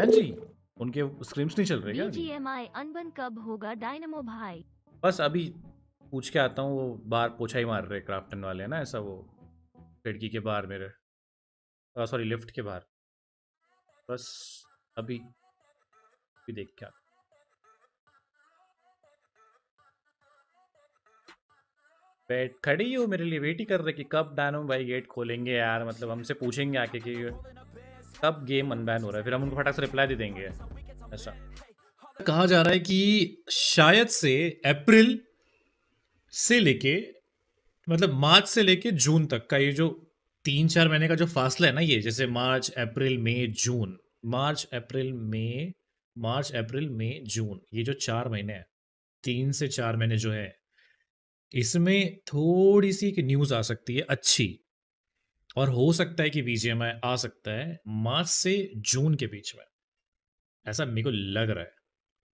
हैं जी उनके स्क्रीम्स नहीं चल रहे क्या बीजीएमआई अनबन कब होगा डायनेमो भाई बस अभी पूछ के आता हूँ वो बाहर पोछा ही मार रहे क्राफ्टन वाले ना ऐसा वो खिड़की के बाहर मेरे सॉरी लिफ्ट के बाहर बस अभी भी देख क्या बैठ खड़ी हो मेरे लिए वेट ही कर रहे कि कब डायनो भाई गेट खोलेंगे यार मतलब हमसे पूछेंगे आके कि तब गेम अनबैन हो रहा है फिर हम उनको फटाक से रिप्लाई दे देंगे ऐसा कहा जा रहा है कि शायद से अप्रैल से लेके मतलब मार्च से लेके जून तक का ये जो तीन चार महीने का जो फासला है ना ये जैसे मार्च अप्रैल मई जून मार्च अप्रैल मई मार्च अप्रैल मई जून ये जो चार महीने हैं तीन से चार महीने जो है इसमें थोड़ी सी एक न्यूज़ आ सकती है अच्छी और हो सकता है कि बीजीएमआई आ सकता है मार्च से जून के बीच में ऐसा मेरे को लग रहा है